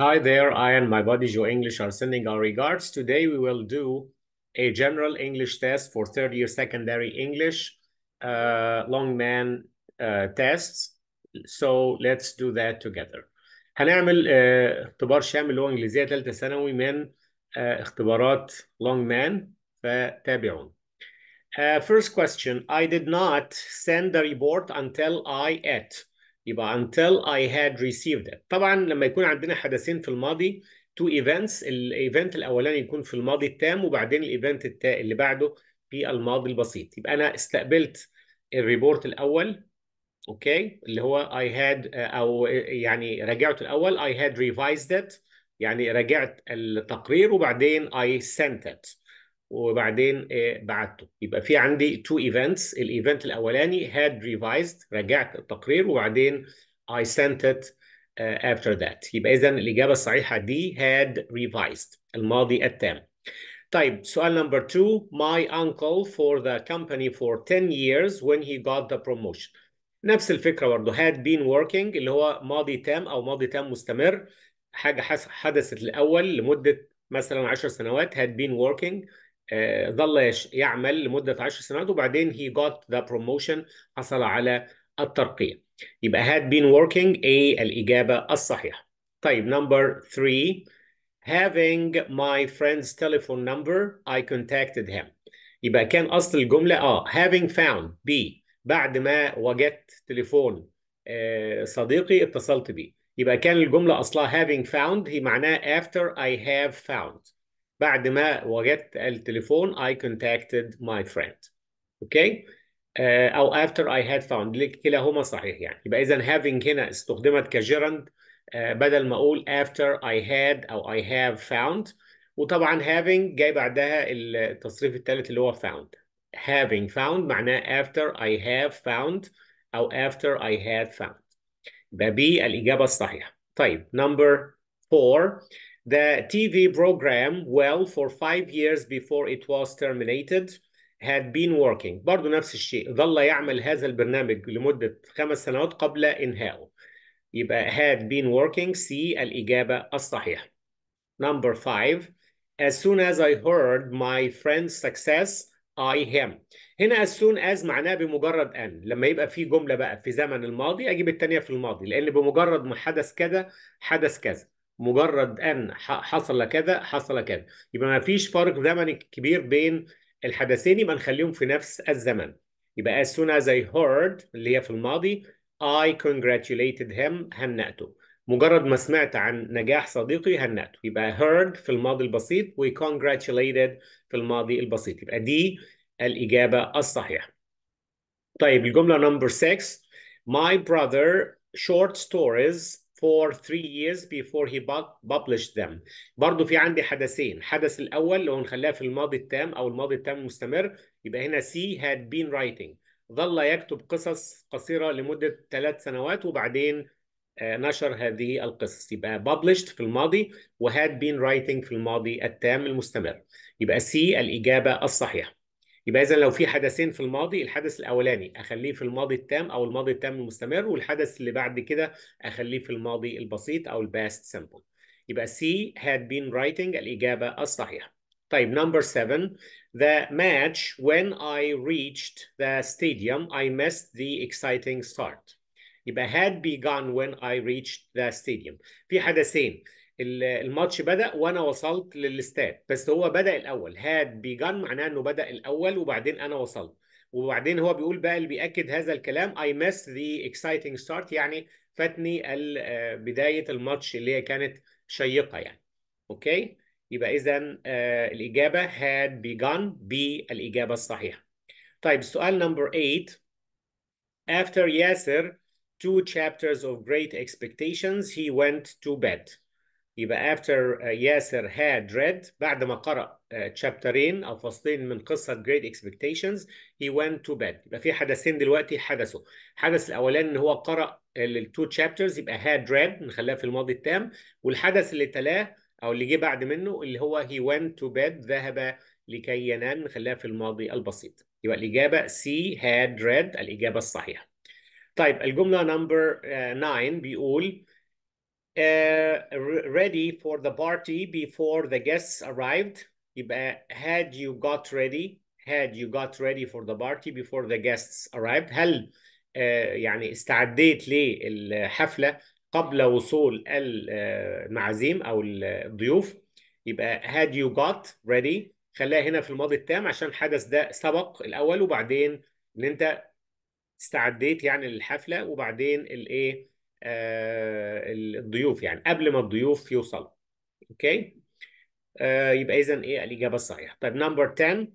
Hi there, I and my buddy Joe English are sending our regards. Today we will do a general English test for third year secondary English, uh, Longman uh, tests. So let's do that together. هنعمل uh, اختبار شامل اللي هو انجليزيه ثانوي من uh, اختبارات Longman فتابعون. Uh, first question, I did not send the report until I ate. يبقى until I had received it طبعا لما يكون عندنا حدثين في الماضي two events الايفنت الاولاني يكون في الماضي التام وبعدين الايفنت اللي بعده في الماضي البسيط يبقى انا استقبلت الريبورت الاول اوكي اللي هو I had او يعني راجعته الاول I had revised it يعني راجعت التقرير وبعدين I sent it وبعدين آه، بعته يبقى في عندي تو ايفنتس الايفنت الاولاني هاد ريفايزد رجعت التقرير وبعدين اي سنت ات افتر ذات يبقى اذا الاجابه الصحيحه دي هاد ريفايزد الماضي التام طيب سؤال نمبر 2 ماي انكل فور ذا كمباني فور 10 years when he got the promotion نفس الفكره برضه هاد بين وركينج اللي هو ماضي تام او ماضي تام مستمر حاجه حدثت الاول لمده مثلا 10 سنوات had been working آه، ظل يعمل لمده 10 سنوات وبعدين هي got ذا بروموشن حصل على الترقيه يبقى had been working ايه الاجابه الصحيحه طيب نمبر 3 having my friend's telephone number I contacted him يبقى كان اصل الجمله اه having found B بعد ما وجدت تليفون آه، صديقي اتصلت بيه يبقى كان الجمله اصلها having found هي معناها after I have found بعد ما وجدت التليفون I contacted my friend اوكي آه او after I had found كلاهما صحيح يعني يبقى اذا having هنا استخدمت كجيرند uh, آه، بدل ما اقول after I had او I have found وطبعا having جاي بعدها التصريف الثالث اللي هو found having found معناه after I have found او after I had found يبقى بي الاجابه الصحيحه طيب number 4 The TV program, well, for five years before it was terminated, had been working. برضو نفس الشيء. ظل يعمل هذا البرنامج لمدة خمس سنوات قبل إنهائه. يبقى had been working سي الإجابة الصحيحة. Number five. As soon as I heard my friend's success, I am. هنا as soon as معناه بمجرد أن. لما يبقى في جملة بقى في زمن الماضي أجيب التانية في الماضي. لأن بمجرد ما حدث كذا حدث كذا. مجرد ان حصل كذا حصل كذا يبقى ما فيش فارق زمني كبير بين الحدثين يبقى نخليهم في نفس الزمن يبقى as soon as I heard اللي هي في الماضي I congratulated him هنأته مجرد ما سمعت عن نجاح صديقي هنأته يبقى heard في الماضي البسيط و congratulated في الماضي البسيط يبقى دي الإجابة الصحيحة طيب الجملة نمبر 6 My brother short stories for three years before he published them برضو في عندي حدثين حدث الأول لو نخليها في الماضي التام أو الماضي التام المستمر يبقى هنا C had been writing ظل يكتب قصص قصيرة لمدة ثلاث سنوات وبعدين آه، نشر هذه القصص يبقى published في الماضي و had been writing في الماضي التام المستمر يبقى C الإجابة الصحيحة يبقى اذا لو في حدثين في الماضي الحدث الاولاني اخليه في الماضي التام او الماضي التام المستمر والحدث اللي بعد كده اخليه في الماضي البسيط او الباست سمبل يبقى C had been writing الإجابة الصحيحة طيب نمبر 7 the match when I reached the stadium I missed the exciting start يبقى had begun when I reached the stadium في حدثين الماتش بدا وانا وصلت للاستاد بس هو بدا الاول هاد بيجان معناه انه بدا الاول وبعدين انا وصلت وبعدين هو بيقول بقى اللي بياكد هذا الكلام اي مس ذا اكسايتنج ستارت يعني فاتني آه، بدايه الماتش اللي هي كانت شيقه يعني اوكي يبقى اذا آه، الاجابه had begun بالاجابه الصحيحه طيب السؤال نمبر 8 after ياسر two chapters of great expectations he went to bed يبقى after آه، ياسر had read بعد ما قرأ تشابترين آه، أو فصلين من قصة Great Expectations he went to bed يبقى في حدثين دلوقتي حدثوا الحدث الأولاني إن هو قرأ التو تشابترز يبقى had read نخليها في الماضي التام والحدث اللي تلاه أو اللي جه بعد منه اللي هو he went to bed ذهب لكي ينام نخليها في الماضي البسيط يبقى الإجابة C had read الإجابة الصحيحة طيب الجملة نمبر 9 آه، بيقول Uh, ready for the party before the guests arrived يبقى had you got ready had you got ready for the party before the guests arrived هل uh, يعني استعديت للحفلة قبل وصول المعازيم أو الضيوف يبقى had you got ready خلاها هنا في الماضي التام عشان الحدث ده سبق الأول وبعدين إن أنت استعديت يعني للحفلة وبعدين الإيه آه، الضيوف يعني قبل ما الضيوف يوصلوا اوكي آه، يبقى اذا ايه الاجابه الصحيحه طيب نمبر 10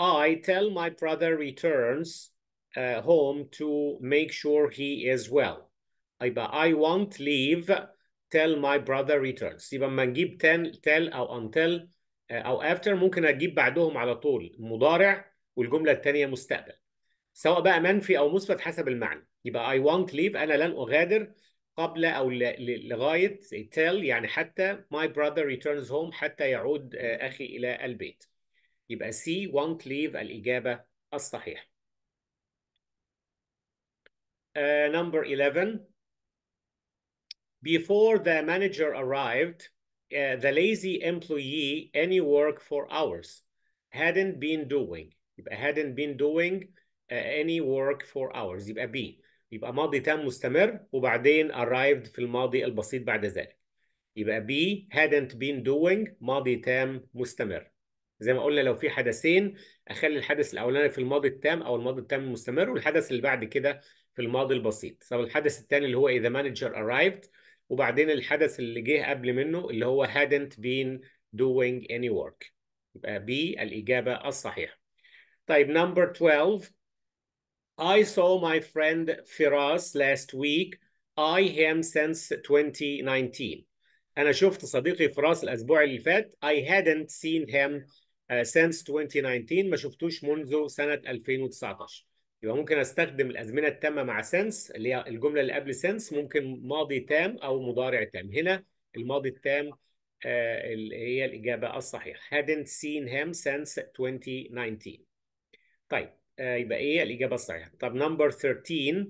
I tell my brother returns uh, home to make sure he is well. يبقى I won't leave till my brother returns. يبقى لما نجيب tell, tell أو until أو after ممكن أجيب بعدهم على طول مضارع والجملة الثانية مستقبل. سواء بقى منفي أو مثبت حسب المعنى. يبقى I won't leave أنا لن أغادر قبل او لغايه تيل يعني حتى my brother returns home حتى يعود اخي الى البيت يبقى سي won't leave الاجابه الصحيحه Uh, number 11 before the manager arrived uh, the lazy employee any work for hours hadn't been doing يبقى hadn't been doing uh, any work for hours يبقى B يبقى ماضي تام مستمر وبعدين arrived في الماضي البسيط بعد ذلك يبقى be hadn't been doing ماضي تام مستمر زي ما قلنا لو في حدثين اخلي الحدث الاولاني في الماضي التام او الماضي التام المستمر والحدث اللي بعد كده في الماضي البسيط طب الحدث الثاني اللي هو اذا مانجر arrived وبعدين الحدث اللي جه قبل منه اللي هو hadn't been doing any work يبقى B الإجابة الصحيحة طيب number 12 I saw my friend فراس last week. I him since 2019. أنا شفت صديقي فراس الأسبوع اللي فات. I hadn't seen him uh, since 2019. ما شفتوش منذ سنة 2019. يبقى ممكن استخدم الازمنه التامه مع سنس اللي هي الجمله اللي قبل سنس ممكن ماضي تام او مضارع تام هنا الماضي التام uh, اللي هي الاجابه الصحيحه hadn't seen him since 2019 طيب يبقى ايه الاجابه الصحيحه طب نمبر 13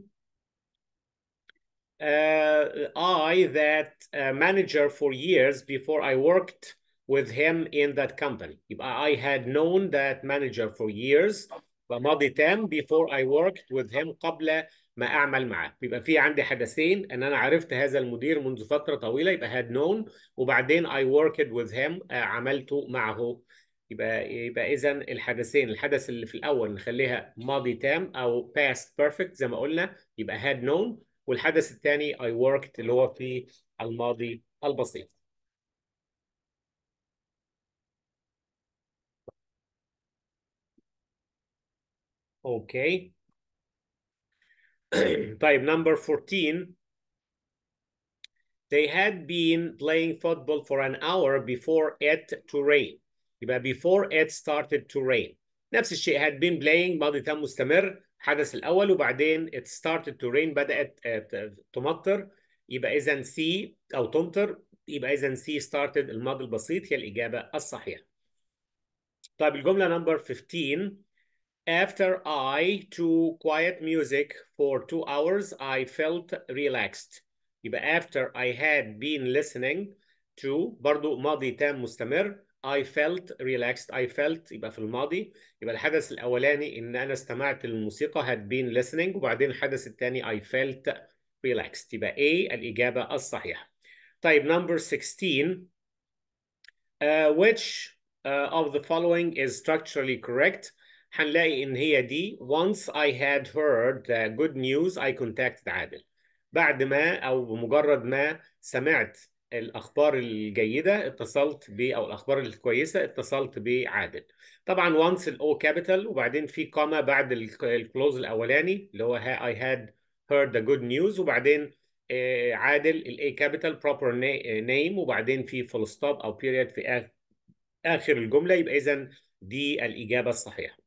Uh, I that uh, manager for years before I worked with him in that company. I had known that manager for years فماضي تام before I worked with him قبل ما اعمل معاه بيبقى في عندي حدثين ان انا عرفت هذا المدير منذ فتره طويله يبقى had known وبعدين I worked with him عملت معه يبقى يبقى اذا الحدثين الحدث اللي في الاول نخليها ماضي تام او past perfect زي ما قلنا يبقى had known والحدث الثاني I worked اللي هو في الماضي البسيط اوكي طيب number 14 They had been playing football for an hour before it to rain. يبقى before it started to rain نفس الشيء had been playing ماضي تام مستمر حدث الأول وبعدين it started to rain بدأت تمطر يبقى إذا C أو تمطر يبقى إذا C started الماضي البسيط هي الإجابة الصحيحة طيب الجملة number 15 After I to quiet music for two hours I felt relaxed يبقى after I had been listening to برضو ماضي تام مستمر I felt relaxed I felt يبقى في الماضي يبقى الحدث الأولاني إن أنا استمعت للموسيقى had been listening وبعدين الحدث الثاني I felt relaxed يبقى A الإجابة الصحيحة طيب number 16 uh, which uh, of the following is structurally correct هنلاقي إن هي دي once I had heard the good news I contacted عادل بعد ما أو بمجرد ما سمعت الاخبار الجيده اتصلت ب او الاخبار الكويسه اتصلت بعادل طبعا وانس الاو كابيتال وبعدين في كوما بعد الكلوز الاولاني اللي هو اي هاد هيرد ذا جود نيوز وبعدين آه، عادل الاي كابيتال بروبر نيم وبعدين في فول ستوب او بيريد في اخر الجمله يبقى اذا دي الاجابه الصحيحه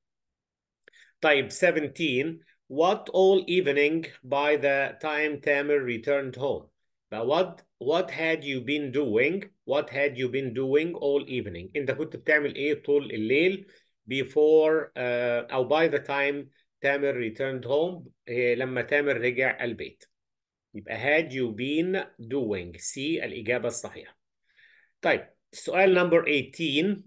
طيب 17 What all evening by the time Tamer returned home But what what had you been doing what had you been doing all evening انت كنت بتعمل ايه طول الليل before uh, او by the time Tamer returned home eh, لما تامر رجع البيت يبقى had you been doing سي الإجابة الصحيحة طيب سؤال number 18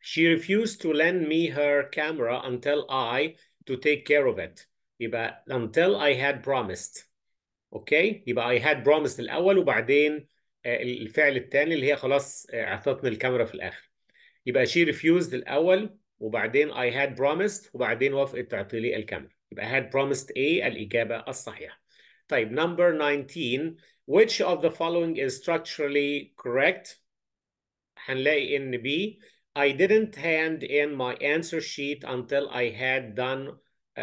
she refused to lend me her camera until I to take care of it يبقى until I had promised اوكي يبقى اي هاد بروميسد الاول وبعدين الفعل الثاني اللي هي خلاص اعطتني الكاميرا في الاخر يبقى شي ريفيوزد الاول وبعدين اي هاد بروميسد وبعدين وافقت تعطي لي الكاميرا يبقى هاد بروميسد ايه الاجابه الصحيحه طيب number 19 which of the following is structurally correct هنلاقي ان B I didn't hand in my answer sheet until I had done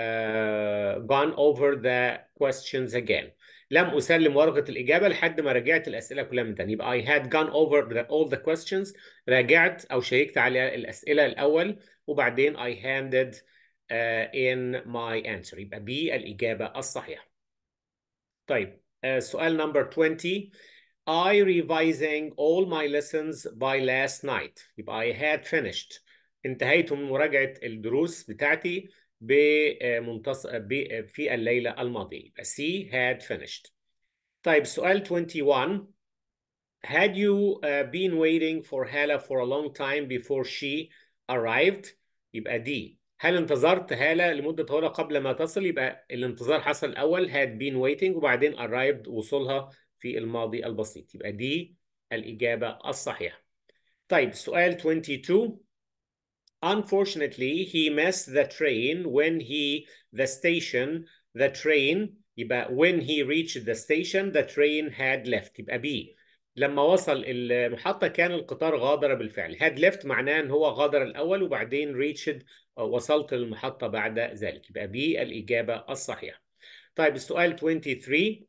uh, gone over the questions again لم اسلم ورقه الاجابه لحد ما راجعت الاسئله كلها من تاني يبقى I had gone over the, all the questions راجعت او شيكت على الاسئله الاول وبعدين I handed uh, in my answer يبقى B الاجابه الصحيحه طيب uh, سؤال نمبر 20 I revising all my lessons by last night يبقى I had finished انتهيت من مراجعة الدروس بتاعتي بمنتصف في الليله الماضيه يبقى سي had finished طيب سؤال 21 had you uh, been waiting for Hala for a long time before she arrived يبقى دي هل انتظرت هالة لمدة طويلة قبل ما تصل يبقى الانتظار حصل الأول had been waiting وبعدين arrived وصولها في الماضي البسيط يبقى دي الإجابة الصحيحة طيب سؤال 22 Unfortunately, he missed the train when he, the station, the train, يبقى when he reached the station, the train had left. يبقى B. لما وصل المحطة كان القطار غادر بالفعل. had left معناه إن هو غادر الأول وبعدين reached وصلت للمحطة بعد ذلك. يبقى B الإجابة الصحيحة. طيب السؤال 23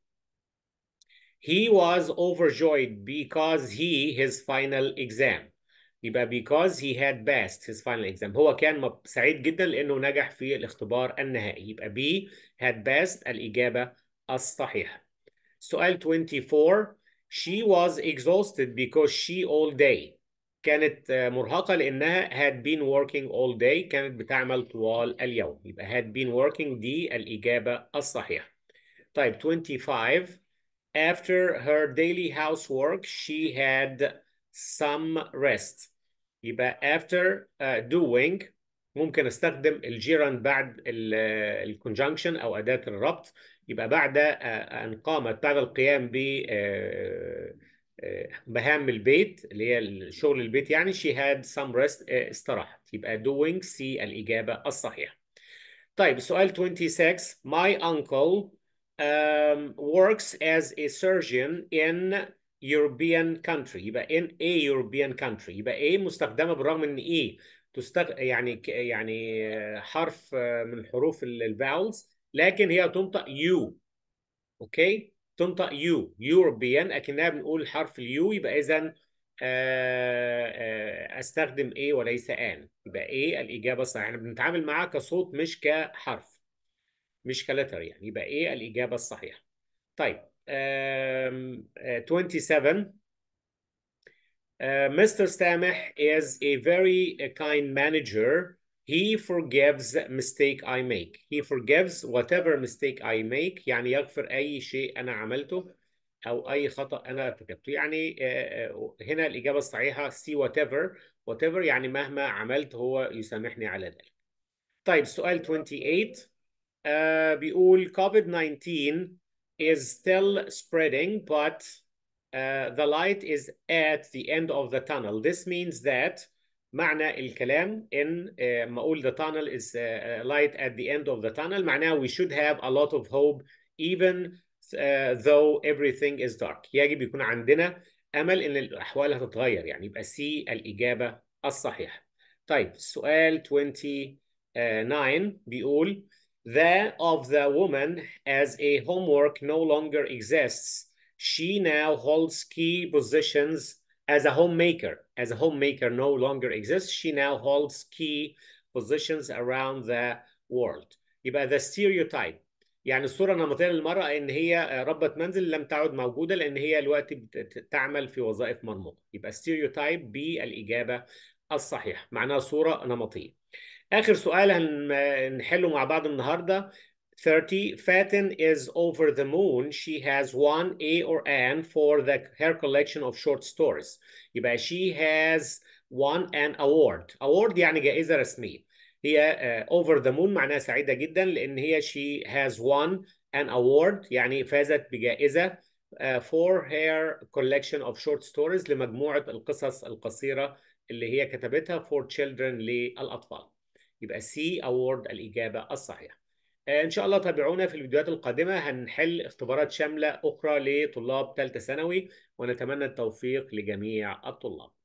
He was overjoyed because he his final exam. يبقى because he had passed his final exam هو كان سعيد جدا لأنه نجح في الاختبار النهائي يبقى B had passed الإجابة الصحيحة سؤال 24 she was exhausted because she all day كانت مرهقة لأنها had been working all day كانت بتعمل طوال اليوم يبقى had been working دي الإجابة الصحيحة طيب 25 after her daily housework she had some rest يبقى after uh, doing ممكن استخدم الجيران بعد الكونجنكشن uh, او اداه الربط يبقى بعد uh, ان قامت بعد القيام ب uh, مهام البيت اللي هي شغل البيت يعني she had some rest استراحت يبقى doing سي الاجابه الصحيحه. طيب سؤال 26 my uncle um, works as a surgeon in European country يبقى in a European country يبقى a مستخدمة بالرغم ان a e تستخ... يعني يعني حرف من حروف الفاولز لكن هي تنطق يو اوكي تنطق يو يوروبيان اكنها بنقول حرف اليو يبقى اذا استخدم ايه وليس ان يبقى ايه الاجابه الصحيحه احنا يعني بنتعامل معاه كصوت مش كحرف مش كلتر يعني يبقى ايه الاجابه الصحيحه طيب 27 Mr. Stamich is a very kind manager. He forgives mistake I make. He forgives whatever mistake I make. يعني يغفر أي شيء أنا عملته أو أي خطأ أنا ارتكبته. يعني هنا الإجابة الصحيحة see whatever whatever يعني مهما عملت هو يسامحني على ذلك. طيب سؤال 28 uh, بيقول COVID-19 is still spreading, but uh, the light is at the end of the tunnel. This means that معنى الكلام in uh, ما أقول the tunnel is uh, uh, light at the end of the tunnel معناه we should have a lot of hope even uh, though everything is dark يجب يكون عندنا أمل إن الأحوال هتتغير يعني يبقى سي الإجابة الصحيحة طيب سؤال 29 بيقول that of the woman as a homework no longer exists. She now holds key positions as a homemaker. As a homemaker no longer exists, she now holds key positions around the world. يبقى the stereotype يعني الصورة النمطية للمرأة إن هي ربة منزل لم تعد موجودة لأن هي الوقت تعمل في وظائف مرموقة يبقى stereotype بالإجابة الصحيحة معناها صورة نمطية اخر سؤال هنحله مع بعض النهارده 30 Fatin is over the moon she has won a or n for the her collection of short stories يبقى she has won an award award يعني جائزة رسمية هي uh, over the moon معناها سعيدة جدا لأن هي she has won an award يعني فازت بجائزة uh, for her collection of short stories لمجموعة القصص القصيرة اللي هي كتبتها for children للأطفال يبقى سي اوورد الاجابه الصحيحه آه، ان شاء الله تابعونا في الفيديوهات القادمه هنحل اختبارات شامله اخرى لطلاب ثالثه ثانوي ونتمنى التوفيق لجميع الطلاب